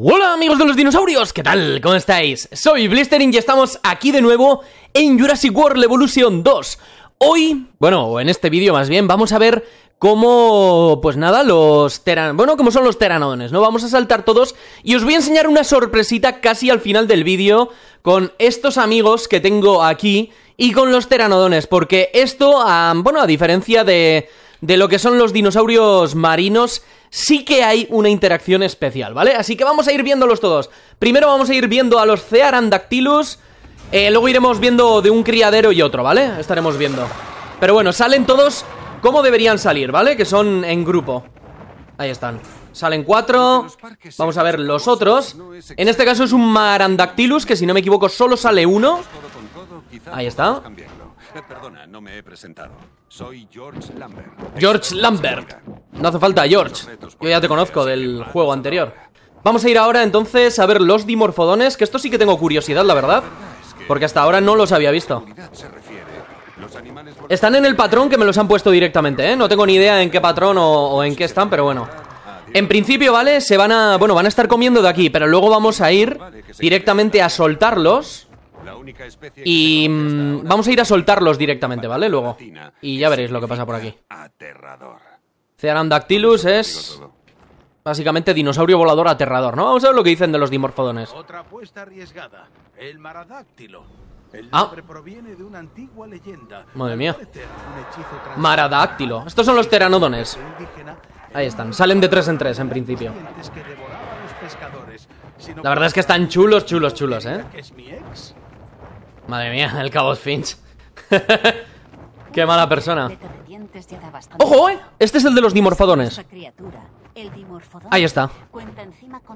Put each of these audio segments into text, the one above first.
Hola amigos de los dinosaurios, ¿qué tal? ¿Cómo estáis? Soy Blistering y estamos aquí de nuevo en Jurassic World Evolution 2. Hoy, bueno, en este vídeo más bien, vamos a ver cómo, pues nada, los teran... Bueno, cómo son los Teranodones, ¿no? Vamos a saltar todos y os voy a enseñar una sorpresita casi al final del vídeo con estos amigos que tengo aquí y con los teranodones, porque esto, bueno, a diferencia de de lo que son los dinosaurios marinos, sí que hay una interacción especial, ¿vale? Así que vamos a ir viéndolos todos. Primero vamos a ir viendo a los Cearandactylus, eh, luego iremos viendo de un criadero y otro, ¿vale? Estaremos viendo. Pero bueno, salen todos como deberían salir, ¿vale? Que son en grupo. Ahí están. Salen cuatro. Vamos a ver los otros. En este caso es un Marandactylus, que si no me equivoco solo sale uno. Ahí está. Perdona, no me he presentado. Soy George Lambert. George No hace falta, George. Yo ya te conozco del juego anterior. Vamos a ir ahora entonces a ver los dimorfodones, que esto sí que tengo curiosidad, la verdad. Porque hasta ahora no los había visto. Están en el patrón que me los han puesto directamente, ¿eh? No tengo ni idea en qué patrón o, o en qué están, pero bueno. En principio, ¿vale? Se van a... Bueno, van a estar comiendo de aquí, pero luego vamos a ir directamente a soltarlos y mm, vamos a ir a soltarlos directamente, ¿vale? Luego. Y ya veréis lo que pasa por aquí. Cearandactylus es... Básicamente dinosaurio volador aterrador, ¿no? Vamos a ver lo que dicen de los dimorfodones. Ah. de una antigua Madre mía. Maradáctilo. Estos son los pteranodones. Ahí están. Salen de tres en tres, en principio. La verdad es que están chulos, chulos, chulos, ¿eh? Madre mía, el cabo Finch. Qué mala persona. ¡Ojo, eh! Este es el de los dimorfodones. Ahí está.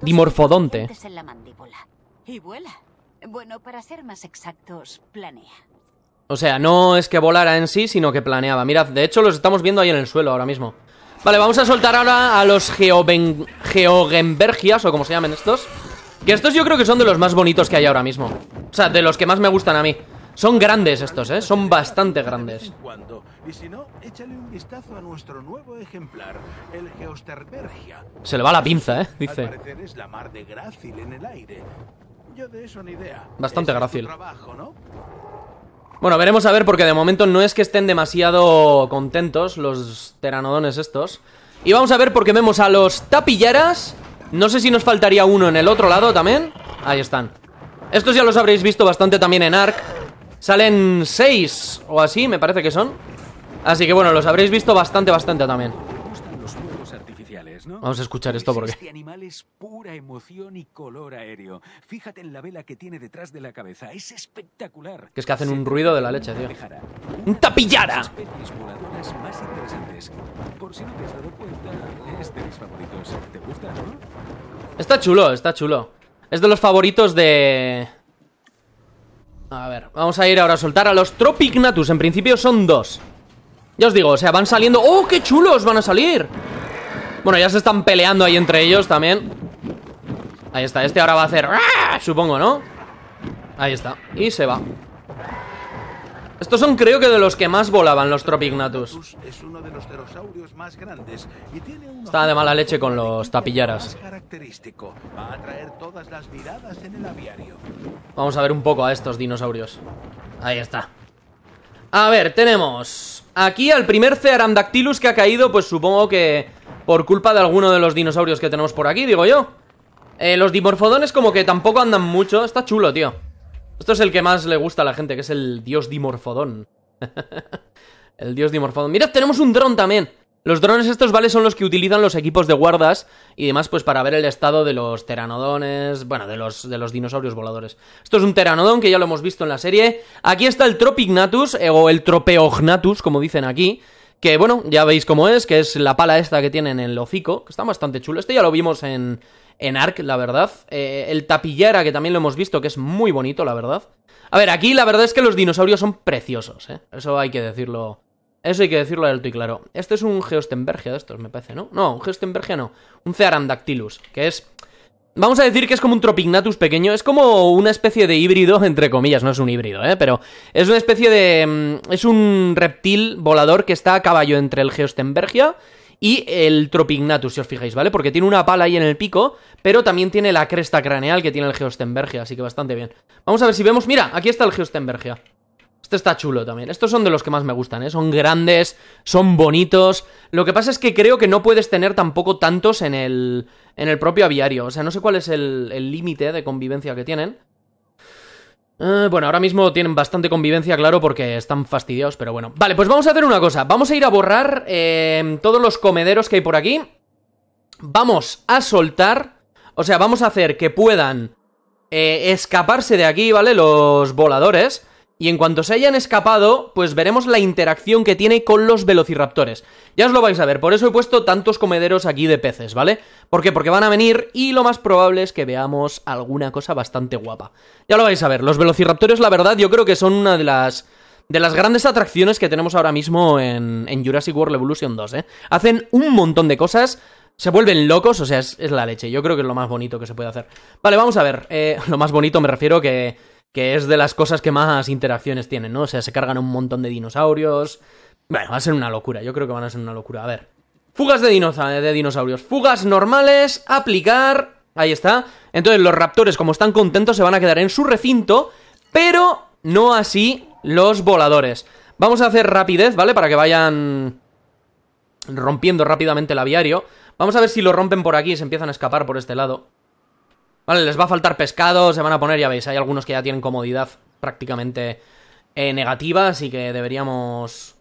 Dimorfodonte. O sea, no es que volara en sí, sino que planeaba. Mirad, de hecho los estamos viendo ahí en el suelo ahora mismo. Vale, vamos a soltar ahora a los Geogenbergias, o como se llamen estos. Que estos yo creo que son de los más bonitos que hay ahora mismo. O sea, de los que más me gustan a mí. Son grandes estos, ¿eh? Son bastante grandes. Se le va la pinza, ¿eh? Dice. Bastante grácil. Bueno, veremos a ver porque de momento no es que estén demasiado contentos los teranodones estos. Y vamos a ver porque vemos a los tapillaras. No sé si nos faltaría uno en el otro lado también. Ahí están. Estos ya los habréis visto bastante también en ARC Salen seis o así, me parece que son Así que bueno, los habréis visto bastante, bastante también ¿no? Vamos a escuchar esto porque. Este animal es pura emoción y color aéreo. Fíjate en la vela que tiene detrás de la cabeza. Es espectacular. Que es que hacen un ruido de la leche, tío. ¡Un tapillara! de Está chulo, está chulo. Es de los favoritos de... A ver, vamos a ir ahora a soltar a los Tropignatus. En principio son dos. Ya os digo, o sea, van saliendo... ¡Oh, qué chulos van a salir! Bueno, ya se están peleando ahí entre ellos también. Ahí está, este ahora va a hacer... Supongo, ¿no? Ahí está, y se va estos son creo que de los que más volaban los Tropignatus. Está de mala leche con los tapillaras. Vamos a ver un poco a estos dinosaurios. Ahí está. A ver, tenemos aquí al primer Cearandactylus que ha caído, pues supongo que por culpa de alguno de los dinosaurios que tenemos por aquí, digo yo. Eh, los dimorfodones como que tampoco andan mucho. Está chulo, tío. Esto es el que más le gusta a la gente, que es el dios Dimorfodón. el dios Dimorfodón. Mirad, tenemos un dron también. Los drones estos, ¿vale? Son los que utilizan los equipos de guardas y demás, pues para ver el estado de los teranodones, bueno, de los, de los dinosaurios voladores. Esto es un teranodón que ya lo hemos visto en la serie. Aquí está el Tropignatus, eh, o el Tropeognatus, como dicen aquí. Que bueno, ya veis cómo es, que es la pala esta que tienen en el hocico, que está bastante chulo. Este ya lo vimos en, en Ark, la verdad. Eh, el Tapillera, que también lo hemos visto, que es muy bonito, la verdad. A ver, aquí la verdad es que los dinosaurios son preciosos, ¿eh? Eso hay que decirlo. Eso hay que decirlo alto y claro. Este es un Geostenbergia de estos, me parece, ¿no? No, un Geostenbergia no. Un Cearandactylus, que es... Vamos a decir que es como un Tropignatus pequeño, es como una especie de híbrido, entre comillas, no es un híbrido, ¿eh? pero es una especie de... Mm, es un reptil volador que está a caballo entre el Geostenbergia y el Tropignatus, si os fijáis, ¿vale? Porque tiene una pala ahí en el pico, pero también tiene la cresta craneal que tiene el Geostenbergia, así que bastante bien. Vamos a ver si vemos... Mira, aquí está el Geostenbergia. Este está chulo también. Estos son de los que más me gustan, ¿eh? Son grandes, son bonitos. Lo que pasa es que creo que no puedes tener tampoco tantos en el, en el propio aviario. O sea, no sé cuál es el límite de convivencia que tienen. Eh, bueno, ahora mismo tienen bastante convivencia, claro, porque están fastidiados, pero bueno. Vale, pues vamos a hacer una cosa. Vamos a ir a borrar em, todos los comederos que hay por aquí. Vamos a soltar. O sea, vamos a hacer que puedan eh, escaparse de aquí, ¿vale? Los voladores. Y en cuanto se hayan escapado, pues veremos la interacción que tiene con los velociraptores. Ya os lo vais a ver, por eso he puesto tantos comederos aquí de peces, ¿vale? ¿Por qué? Porque van a venir y lo más probable es que veamos alguna cosa bastante guapa. Ya lo vais a ver, los velociraptores la verdad yo creo que son una de las... De las grandes atracciones que tenemos ahora mismo en, en Jurassic World Evolution 2, ¿eh? Hacen un montón de cosas, se vuelven locos, o sea, es, la leche. Yo creo que es lo más bonito que se puede hacer. Vale, vamos a ver. Eh, lo más bonito me refiero que que es de las cosas que más interacciones tienen, ¿no? O sea, se cargan un montón de dinosaurios. Bueno, va a ser una locura, yo creo que van a ser una locura. A ver. Fugas de, dinosaurios. Fugas normales, aplicar. Ahí está. Entonces los raptores, como están contentos, se van a quedar en su recinto, pero no así los voladores. Vamos a hacer rapidez, ¿vale? Para que vayan rompiendo rápidamente el aviario. Vamos a ver si lo rompen por aquí, y se empiezan a escapar por este lado. Vale, les va a faltar pescado, se van a poner, ya veis, hay algunos que ya tienen comodidad prácticamente eh, negativa, así que deberíamos...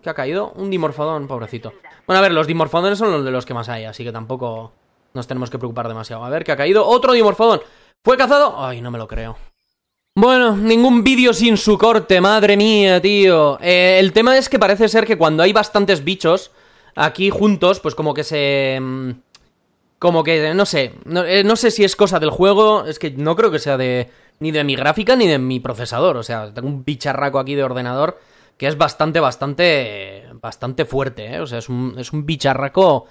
¿Qué ha caído? Un dimorfodón, pobrecito. Bueno, a ver, los dimorfodones son los de los que más hay, así que tampoco nos tenemos que preocupar demasiado. A ver, ¿qué ha caído? ¡Otro dimorfodón! ¿Fue cazado? Ay, no me lo creo. Bueno, ningún vídeo sin su corte, madre mía, tío. Eh, el tema es que parece ser que cuando hay bastantes bichos aquí juntos, pues como que se... Mm, como que, no sé, eh, no, sé si es cosa del juego, es que no creo que sea de ni de mi gráfica ni de mi procesador, o sea, tengo un bicharraco aquí de ordenador que es bastante, bastante, bastante fuerte, ¿eh? o sea, es un, es un bicharraco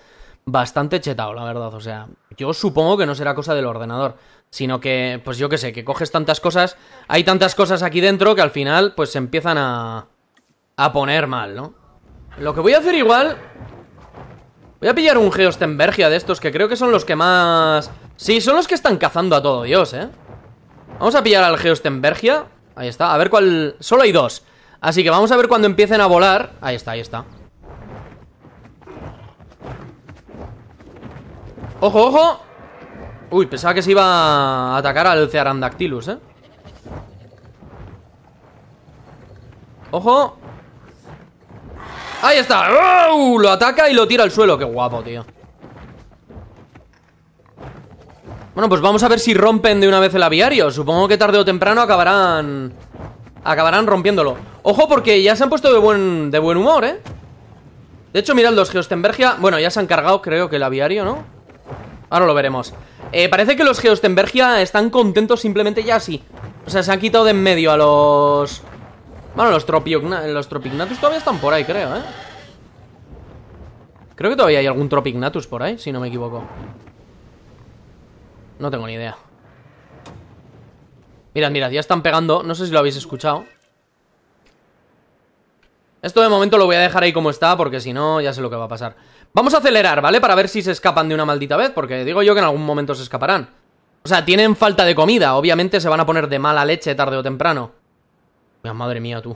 bastante chetado, la verdad, o sea, yo supongo que no será cosa del ordenador, sino que, pues yo qué sé, que coges tantas cosas, hay tantas cosas aquí dentro que al final, pues se empiezan a, a poner mal, ¿no? Lo que voy a hacer igual Voy a pillar un Geostenbergia de estos Que creo que son los que más... Sí, son los que están cazando a todo Dios, eh Vamos a pillar al Geostenbergia Ahí está, a ver cuál... Solo hay dos Así que vamos a ver cuando empiecen a volar Ahí está, ahí está ¡Ojo, ojo! Uy, pensaba que se iba a atacar al Cearandactylus, ¿eh? ¡Ojo! Ahí está. Lo ataca y lo tira al suelo. Qué guapo, tío. Bueno, pues vamos a ver si rompen de una vez el aviario. Supongo que tarde o temprano acabarán... Acabarán rompiéndolo. Ojo, porque ya se han puesto de buen, de buen humor, ¿eh? De hecho, mirad, los Geostenbergia... Bueno, ya se han cargado, creo, que el aviario, ¿no? Ahora lo veremos. Eh, parece que los Geostenbergia están contentos simplemente ya así. O sea, se han quitado de en medio a los... Bueno, los, Tropignatus todavía están por ahí, creo, ¿eh? Creo que todavía hay algún Tropignatus por ahí, si no me equivoco. No tengo ni idea. Mirad, mirad, ya están pegando. No sé si lo habéis escuchado. Esto de momento lo voy a dejar ahí como está, porque si no, ya sé lo que va a pasar. Vamos a acelerar, ¿vale? Para ver si se escapan de una maldita vez, porque digo yo que en algún momento se escaparán. O sea, tienen falta de comida, obviamente se van a poner de mala leche tarde o temprano. Madre mía, tú.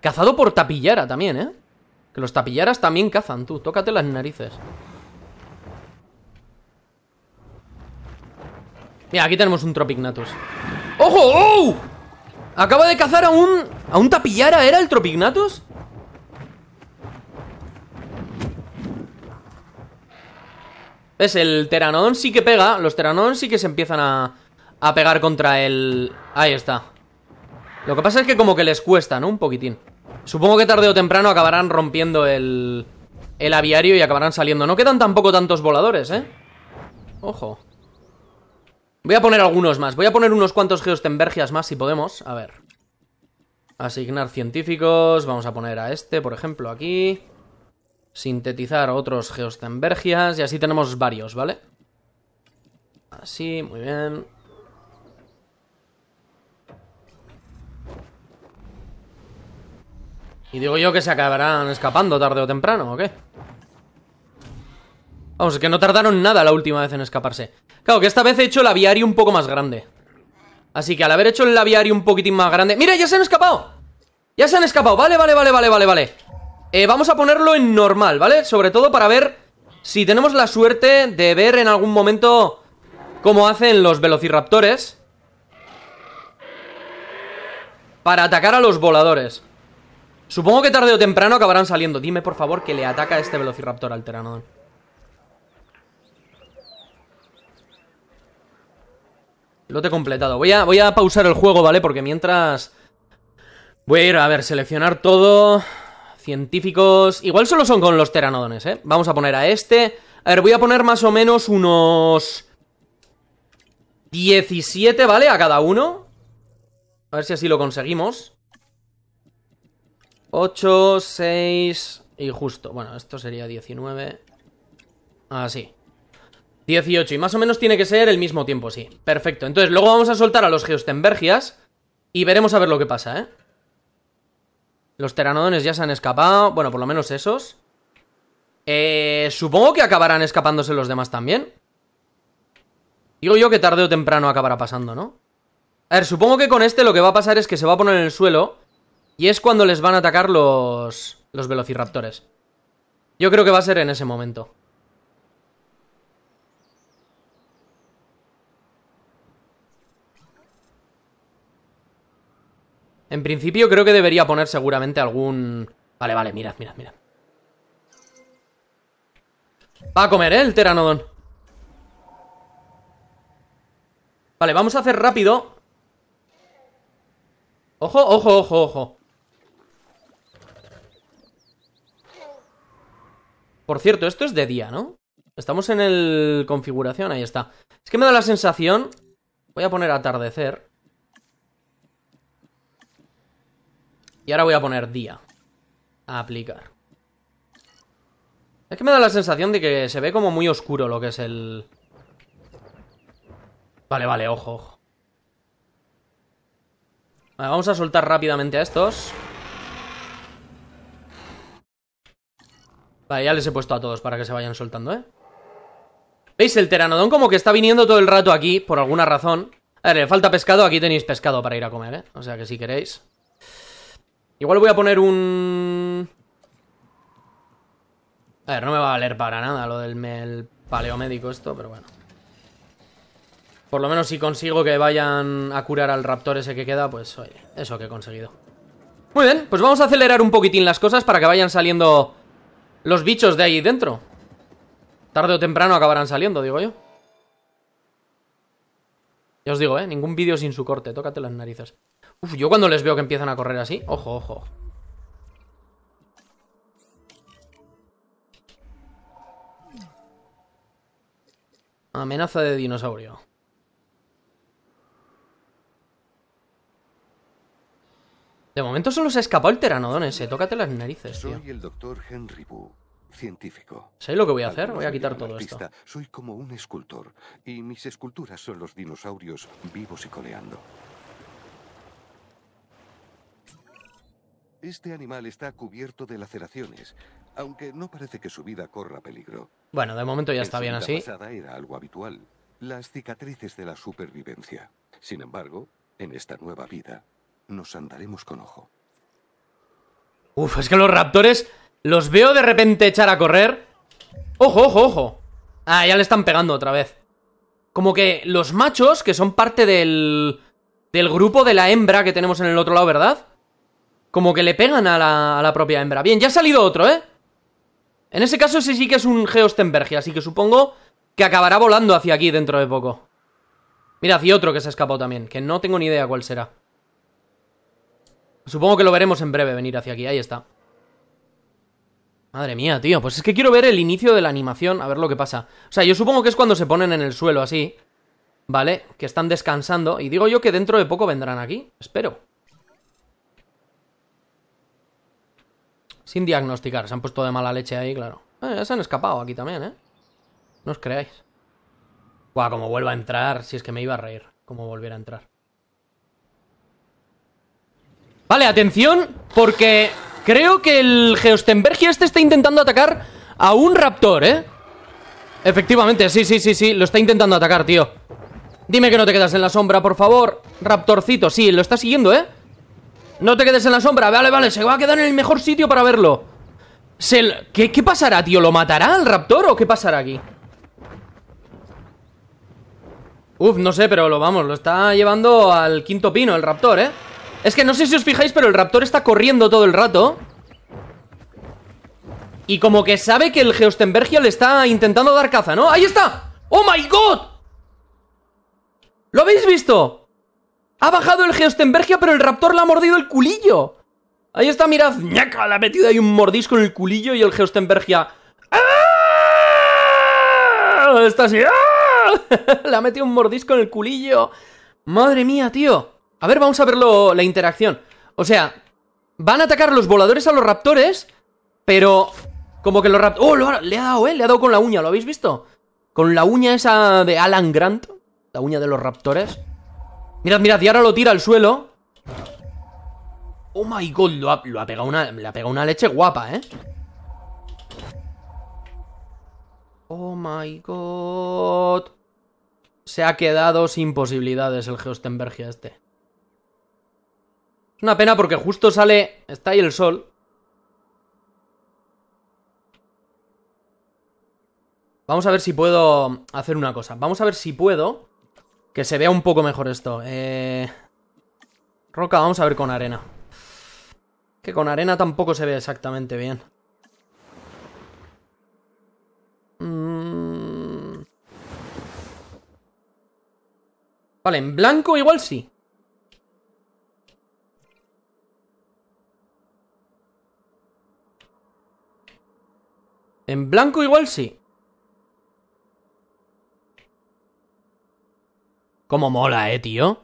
Cazado por tapillara también, ¿eh? Que los tapillaras también cazan, tú. Tócate las narices. Mira, aquí tenemos un Tropignatus. ¡Ojo! ¡Oh! Acaba de cazar a un... ¿A un tapillara era el Tropignatus? ¿Ves? El teranón sí que pega. Los Teranon sí que se empiezan a... A pegar contra el... Ahí está. Lo que pasa es que como que les cuesta, ¿no? Un poquitín. Supongo que tarde o temprano acabarán rompiendo el, aviario y acabarán saliendo. No quedan tampoco tantos voladores, ¿eh? Ojo. Voy a poner algunos más. Voy a poner unos cuantos geostenbergias más si podemos. A ver. Asignar científicos. Vamos a poner a este, por ejemplo, aquí. Sintetizar otros geostenbergias. Y así tenemos varios, ¿vale? Así, muy bien. Y digo yo que se acabarán escapando tarde o temprano, ¿o qué? Vamos, es que no tardaron nada la última vez en escaparse. Claro, que esta vez he hecho el aviario un poco más grande. Así que al haber hecho el aviario un poquitín más grande... ¡Mira, ya se han escapado! Ya se han escapado. Vale, vale, vale, vale, vale, vale. Eh, vamos a ponerlo en normal, ¿vale? Sobre todo para ver si tenemos la suerte de ver en algún momento cómo hacen los velociraptores para atacar a los voladores. Supongo que tarde o temprano acabarán saliendo. Dime, por favor, que le ataca a este velociraptor al Lo Lote completado. Voy a, voy a pausar el juego, ¿vale? Porque mientras... Voy a ir a ver, seleccionar todo... Científicos... Igual solo son con los teranodones, ¿eh? Vamos a poner a este... A ver, voy a poner más o menos unos... 17, ¿vale? A cada uno. A ver si así lo conseguimos. 8, 6 y justo. Bueno, esto sería 19. Así. 18. Y más o menos tiene que ser el mismo tiempo, sí. Perfecto. Entonces, luego vamos a soltar a los Geostenbergias y veremos a ver lo que pasa, ¿eh? Los teranodones ya se han escapado. Bueno, por lo menos esos. Eh, supongo que acabarán escapándose los demás también. Digo yo que tarde o temprano acabará pasando, ¿no? A ver, supongo que con este lo que va a pasar es que se va a poner en el suelo y es cuando les van a atacar los, los velociraptores. Yo creo que va a ser en ese momento. En principio creo que debería poner seguramente algún... Vale, vale, mirad, mirad, mirad. Va a comer, ¿eh? El Teranodon. Vale, vamos a hacer rápido. Ojo, ojo, ojo, ojo. Por cierto, esto es de día, ¿no? Estamos en el... configuración, ahí está. Es que me da la sensación... Voy a poner atardecer. Y ahora voy a poner día. A aplicar. Es que me da la sensación de que se ve como muy oscuro lo que es el... Vale, vale, ojo, Vale, vamos a soltar rápidamente a estos. Vale, ya les he puesto a todos para que se vayan soltando, ¿eh? ¿Veis? El teranodón como que está viniendo todo el rato aquí, por alguna razón. A ver, le falta pescado, aquí tenéis pescado para ir a comer, ¿eh? O sea que si queréis. Igual voy a poner un... A ver, no me va a valer para nada lo del paleomédico esto, pero bueno. Por lo menos si consigo que vayan a curar al raptor ese que queda, pues oye, eso que he conseguido. Muy bien, pues vamos a acelerar un poquitín las cosas para que vayan saliendo los bichos de ahí dentro. Tarde o temprano acabarán saliendo, digo yo. Ya os digo, ¿eh? Ningún vídeo sin su corte. Tócate las narices. Uf, yo cuando les veo que empiezan a correr así... Ojo, ojo. Amenaza de dinosaurio. De momento solo se ha escapado el teranodón ese. Eh. Tócate las narices, tío. Soy el doctor Henry Wu, científico. Sé lo que voy a hacer? Voy a quitar todo esto. Soy como un escultor y mis esculturas son los dinosaurios vivos y coleando. Este animal está cubierto de laceraciones, aunque no parece que su vida corra peligro. Bueno, de momento ya está bien así. algo habitual, las cicatrices de la supervivencia. Sin embargo, en esta nueva vida, nos andaremos con ojo. Uf, es que los raptores los veo de repente echar a correr. ¡Ojo, ojo, ojo! Ah, ya le están pegando otra vez. Como que los machos, que son parte del... Del grupo de la hembra que tenemos en el otro lado, ¿verdad? Como que le pegan a la, a la propia hembra. Bien, ya ha salido otro, ¿eh? En ese caso ese sí que es un Geostenbergia, así que supongo que acabará volando hacia aquí dentro de poco. Mira, hacia otro que se ha escapado también, que no tengo ni idea cuál será. Supongo que lo veremos en breve venir hacia aquí. Ahí está. Madre mía, tío. Pues es que quiero ver el inicio de la animación, a ver lo que pasa. O sea, yo supongo que es cuando se ponen en el suelo así, ¿vale? Que están descansando. Y digo yo que dentro de poco vendrán aquí. Espero. Sin diagnosticar. Se han puesto de mala leche ahí, claro. Eh, se han escapado aquí también, ¿eh? No os creáis. Guau, como vuelva a entrar. Si es que me iba a reír. Como volviera a entrar. Vale, atención, porque creo que el Geostenbergia este está intentando atacar a un raptor, ¿eh? Efectivamente, sí, sí, sí, sí, lo está intentando atacar, tío. Dime que no te quedas en la sombra, por favor, raptorcito. Sí, lo está siguiendo, ¿eh? No te quedes en la sombra, vale, vale, se va a quedar en el mejor sitio para verlo. ¿Qué, ¿Qué pasará, tío? ¿Lo matará el raptor o qué pasará aquí? Uf, no sé, pero lo vamos, lo está llevando al quinto pino el raptor, ¿eh? Es que no sé si os fijáis, pero el raptor está corriendo todo el rato. Y como que sabe que el Geostenbergia le está intentando dar caza, ¿no? ¡Ahí está! ¡Oh, my God! ¿Lo habéis visto? Ha bajado el Geostenbergia, pero el raptor le ha mordido el culillo. Ahí está, mirad. ¡Ñaca! Le ha metido ahí un mordisco en el culillo y el Geostenbergia... ¡Ah! Está así... ¡Ah! le ha metido un mordisco en el culillo. Madre mía, tío. A ver, vamos a ver la interacción. O sea, van a atacar los voladores a los raptores, pero como que los raptores... ¡Oh, le ha dado, eh! Le ha dado con la uña, ¿lo habéis visto? Con la uña esa de Alan Grant, la uña de los raptores. Mirad, mirad, y ahora lo tira al suelo. Oh my god, lo ha, pegado una, le ha pegado una leche guapa, ¿eh? Oh my god. Se ha quedado sin posibilidades el Geostenbergia este. Es una pena porque justo sale... Está ahí el sol. Vamos a ver si puedo hacer una cosa. Vamos a ver si puedo que se vea un poco mejor esto. Eh, Roca, vamos a ver con arena. Que con arena tampoco se ve exactamente bien. Mm. Vale, en blanco igual sí. En blanco igual sí. Cómo mola, eh, tío.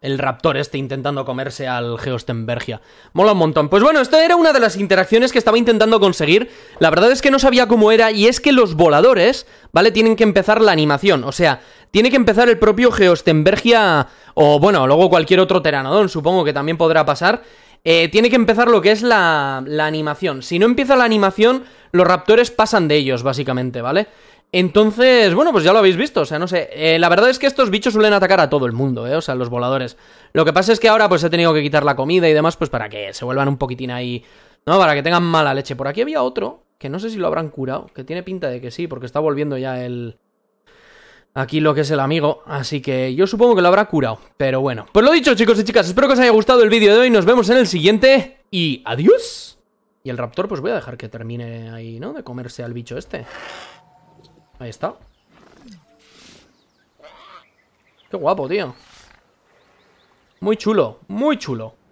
El raptor este intentando comerse al Geostenbergia. Mola un montón. Pues bueno, esta era una de las interacciones que estaba intentando conseguir. La verdad es que no sabía cómo era y es que los voladores, ¿vale? Tienen que empezar la animación. O sea, tiene que empezar el propio Geostenbergia o bueno, luego cualquier otro teranodón, supongo que también podrá pasar. Eh, tiene que empezar lo que es la animación. Si no empieza la animación, los raptores pasan de ellos, básicamente, ¿vale? Entonces, bueno, pues ya lo habéis visto, o sea, no sé. Eh, la verdad es que estos bichos suelen atacar a todo el mundo, ¿eh? O sea, los voladores. Lo que pasa es que ahora pues he tenido que quitar la comida y demás, pues para que se vuelvan un poquitín ahí, ¿no? Para que tengan mala leche. Por aquí había otro, que no sé si lo habrán curado, que tiene pinta de que sí, porque está volviendo ya el... Aquí lo que es el amigo, así que yo supongo que lo habrá curado, pero bueno. Pues lo dicho chicos y chicas, espero que os haya gustado el vídeo de hoy, nos vemos en el siguiente y adiós. Y el raptor, pues voy a dejar que termine ahí, ¿no? De comerse al bicho este. Ahí está. Qué guapo, tío. Muy chulo, muy chulo.